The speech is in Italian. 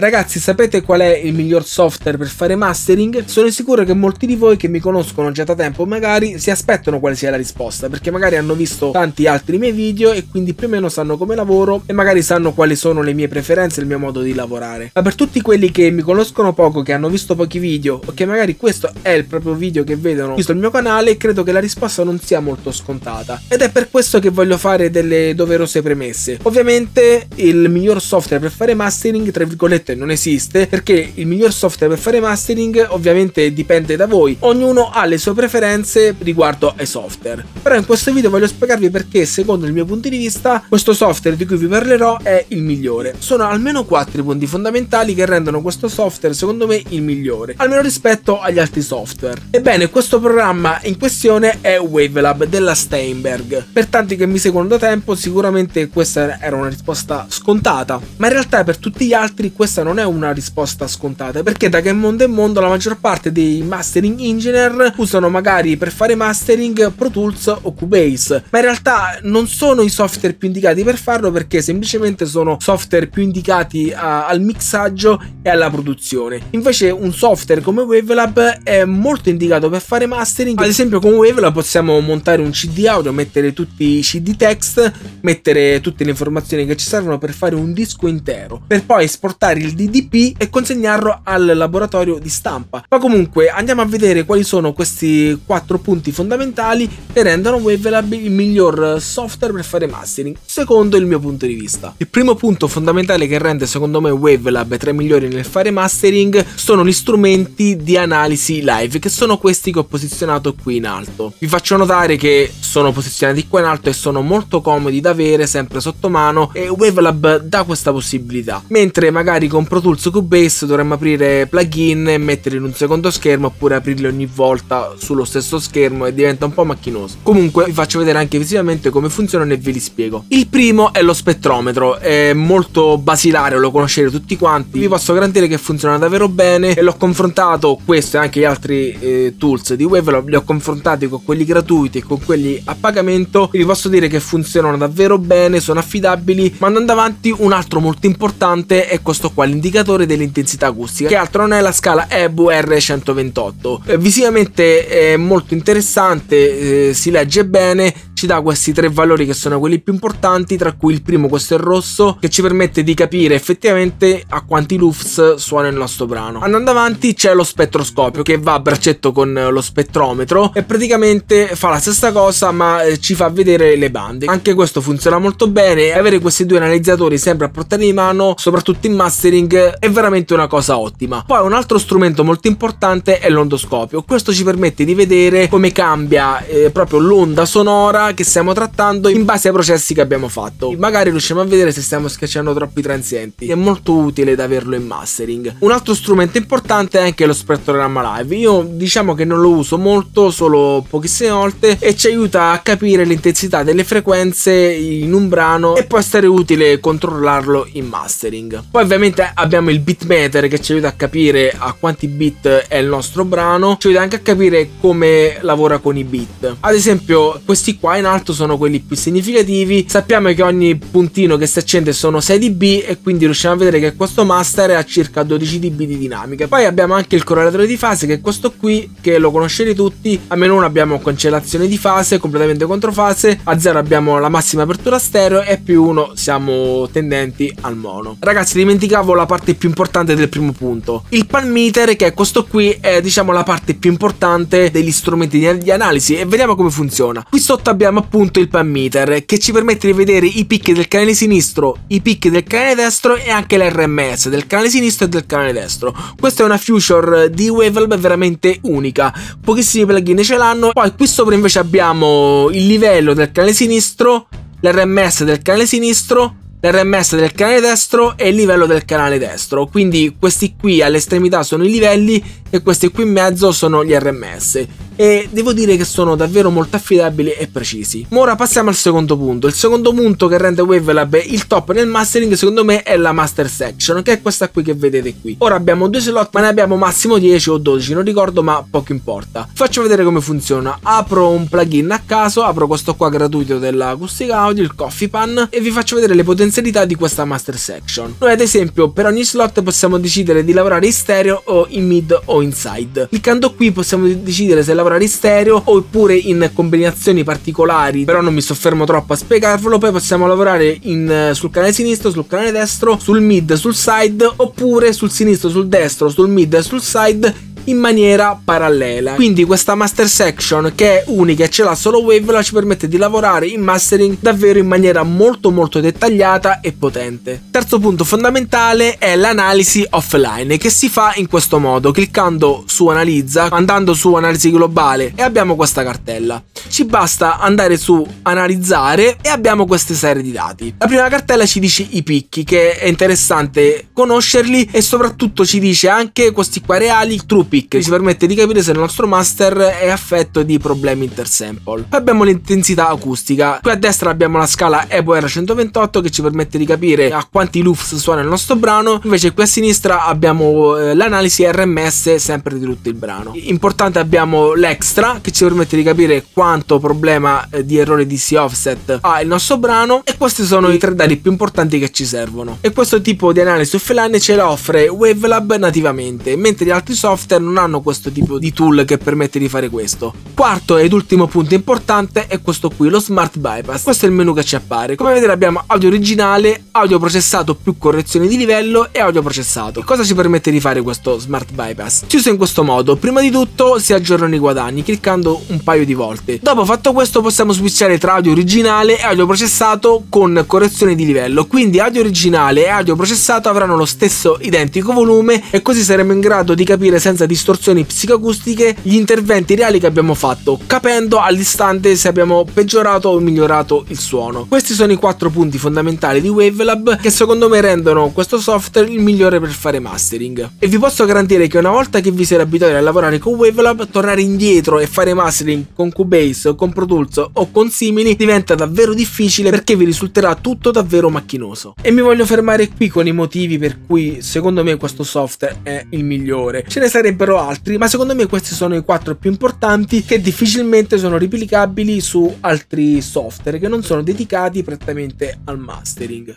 Ragazzi, sapete qual è il miglior software per fare mastering? Sono sicuro che molti di voi che mi conoscono già da tempo magari si aspettano quale sia la risposta, perché magari hanno visto tanti altri miei video e quindi più o meno sanno come lavoro e magari sanno quali sono le mie preferenze e il mio modo di lavorare. Ma per tutti quelli che mi conoscono poco, che hanno visto pochi video o che magari questo è il proprio video che vedono qui sul mio canale, credo che la risposta non sia molto scontata. Ed è per questo che voglio fare delle doverose premesse. Ovviamente il miglior software per fare mastering, tra virgolette, software non esiste perché il miglior software per fare mastering ovviamente dipende da voi, ognuno ha le sue preferenze riguardo ai software. Però in questo video voglio spiegarvi perché secondo il mio punto di vista questo software di cui vi parlerò è il migliore. Sono almeno 4 punti fondamentali che rendono questo software secondo me il migliore, almeno rispetto agli altri software. Ebbene questo programma in questione è Wavelab della Steinberg. Per tanti che mi seguono da tempo sicuramente questa era una risposta scontata, ma in realtà per tutti gli altri questa questa non è una risposta scontata, perché da che mondo è mondo la maggior parte dei mastering engineer usano magari per fare mastering Pro Tools o Cubase, ma in realtà non sono i software più indicati per farlo perché semplicemente sono software più indicati a, al mixaggio e alla produzione. Invece un software come Wavelab è molto indicato per fare mastering, ad esempio con Wavelab possiamo montare un CD audio, mettere tutti i CD text, mettere tutte le informazioni che ci servono per fare un disco intero, per poi esportare il il DDP e consegnarlo al laboratorio di stampa. Ma comunque andiamo a vedere quali sono questi quattro punti fondamentali che rendono Wavelab il miglior software per fare mastering, secondo il mio punto di vista. Il primo punto fondamentale che rende secondo me Wavelab tra i migliori nel fare mastering sono gli strumenti di analisi live, che sono questi che ho posizionato qui in alto. Vi faccio notare che sono posizionati qua in alto e sono molto comodi da avere sempre sotto mano e Wavelab dà questa possibilità, mentre magari con con Pro Tools Cubase dovremmo aprire plugin e mettere in un secondo schermo oppure aprirli ogni volta sullo stesso schermo e diventa un po' macchinoso. Comunque vi faccio vedere anche visivamente come funzionano e ve li spiego. Il primo è lo spettrometro, è molto basilare, lo conoscete tutti quanti, vi posso garantire che funziona davvero bene e l'ho confrontato questo e anche gli altri eh, tools di Wave, li ho confrontati con quelli gratuiti e con quelli a pagamento e vi posso dire che funzionano davvero bene, sono affidabili, ma andando avanti un altro molto importante è questo qua l'indicatore dell'intensità acustica, che altro non è la scala EBU R128. Eh, visivamente è molto interessante, eh, si legge bene, ci dà questi tre valori che sono quelli più importanti, tra cui il primo questo è il rosso, che ci permette di capire effettivamente a quanti lufs suona il nostro brano. Andando avanti c'è lo spettroscopio che va a braccetto con eh, lo spettrometro e praticamente fa la stessa cosa ma eh, ci fa vedere le bande. Anche questo funziona molto bene e avere questi due analizzatori sempre a portata di mano, soprattutto in mastering, è veramente una cosa ottima. Poi un altro strumento molto importante è l'ondoscopio. Questo ci permette di vedere come cambia eh, proprio l'onda sonora che stiamo trattando in base ai processi che abbiamo fatto. Magari riusciamo a vedere se stiamo schiacciando troppi transienti. È molto utile da averlo in mastering. Un altro strumento importante è anche lo spettrogramma live. Io diciamo che non lo uso molto, solo pochissime volte e ci aiuta a capire l'intensità delle frequenze in un brano e può essere utile controllarlo in mastering. Poi ovviamente abbiamo il beatmeter che ci aiuta a capire a quanti beat è il nostro brano, ci aiuta anche a capire come lavora con i beat. Ad esempio questi qua in alto sono quelli più significativi. Sappiamo che ogni puntino che si accende sono 6 dB e quindi riusciamo a vedere che questo master ha circa 12 dB di dinamica. Poi abbiamo anche il correlatore di fase che è questo qui che lo conoscete tutti. A meno 1 abbiamo cancellazione di fase, completamente controfase, a 0 abbiamo la massima apertura stereo e più 1 siamo tendenti al mono. Ragazzi dimenticavo la parte più importante del primo punto. Il palmeter che è questo qui è diciamo la parte più importante degli strumenti di analisi e vediamo come funziona. Qui sotto abbiamo abbiamo appunto il pan meter che ci permette di vedere i picchi del canale sinistro, i picchi del canale destro e anche l'RMS del canale sinistro e del canale destro. Questa è una feature di Wavelab veramente unica, pochissimi plugin ce l'hanno. Poi qui sopra invece abbiamo il livello del canale sinistro, l'RMS del canale sinistro, l'RMS del canale destro e il livello del canale destro. Quindi questi qui all'estremità sono i livelli e questi qui in mezzo sono gli RMS e devo dire che sono davvero molto affidabili e precisi. Ma ora passiamo al secondo punto. Il secondo punto che rende Wavelab il top nel mastering secondo me è la master section, che è questa qui che vedete qui. Ora abbiamo due slot ma ne abbiamo massimo 10 o 12, non ricordo ma poco importa. Faccio vedere come funziona. Apro un plugin a caso, apro questo qua gratuito dell'acoustic audio, il coffee pan e vi faccio vedere le potenzialità di questa master section. Noi ad esempio per ogni slot possiamo decidere di lavorare in stereo o in mid o inside. Cliccando qui possiamo decidere se lavorare in stereo oppure in combinazioni particolari, però non mi soffermo troppo a spiegarvelo, poi possiamo lavorare in, eh, sul canale sinistro, sul canale destro, sul mid, sul side oppure sul sinistro, sul destro, sul mid e sul side in maniera parallela. Quindi questa master section che è unica e ce l'ha solo Wavela ci permette di lavorare in mastering davvero in maniera molto molto dettagliata e potente. Terzo punto fondamentale è l'analisi offline che si fa in questo modo cliccando su analizza andando su analisi globale e abbiamo questa cartella. Ci basta andare su analizzare e abbiamo queste serie di dati. La prima cartella ci dice i picchi che è interessante conoscerli e soprattutto ci dice anche questi qua reali, truppi Peak che ci permette di capire se il nostro master è affetto di problemi intersample. Poi abbiamo l'intensità acustica, qui a destra abbiamo la scala EPOR 128 che ci permette di capire a quanti loops suona il nostro brano, invece qui a sinistra abbiamo eh, l'analisi RMS sempre di tutto il brano. Importante abbiamo l'extra che ci permette di capire quanto problema eh, di errore DC offset ha il nostro brano e questi sono i tre dati più importanti che ci servono. E questo tipo di analisi offline ce la offre Wavelab nativamente, mentre gli altri software computer non hanno questo tipo di tool che permette di fare questo. Quarto ed ultimo punto importante è questo qui, lo Smart Bypass. Questo è il menu che ci appare. Come vedete abbiamo audio originale, audio processato più correzione di livello e audio processato. Cosa ci permette di fare questo Smart Bypass? Ci usa in questo modo. Prima di tutto si aggiornano i guadagni cliccando un paio di volte. Dopo fatto questo possiamo switchare tra audio originale e audio processato con correzione di livello. Quindi audio originale e audio processato avranno lo stesso identico volume e così saremo in grado di capire senza distorsioni psicoacustiche gli interventi reali che abbiamo fatto, capendo all'istante se abbiamo peggiorato o migliorato il suono. Questi sono i quattro punti fondamentali di Wavelab che secondo me rendono questo software il migliore per fare mastering. E vi posso garantire che una volta che vi siete abituati a lavorare con Wavelab, tornare indietro e fare mastering con Cubase, con Pro Tools o con simili diventa davvero difficile perché vi risulterà tutto davvero macchinoso. E mi voglio fermare qui con i motivi per cui secondo me questo software è il migliore. Ce ne sarebbe sarebbero altri, ma secondo me questi sono i quattro più importanti che difficilmente sono replicabili su altri software che non sono dedicati prettamente al mastering.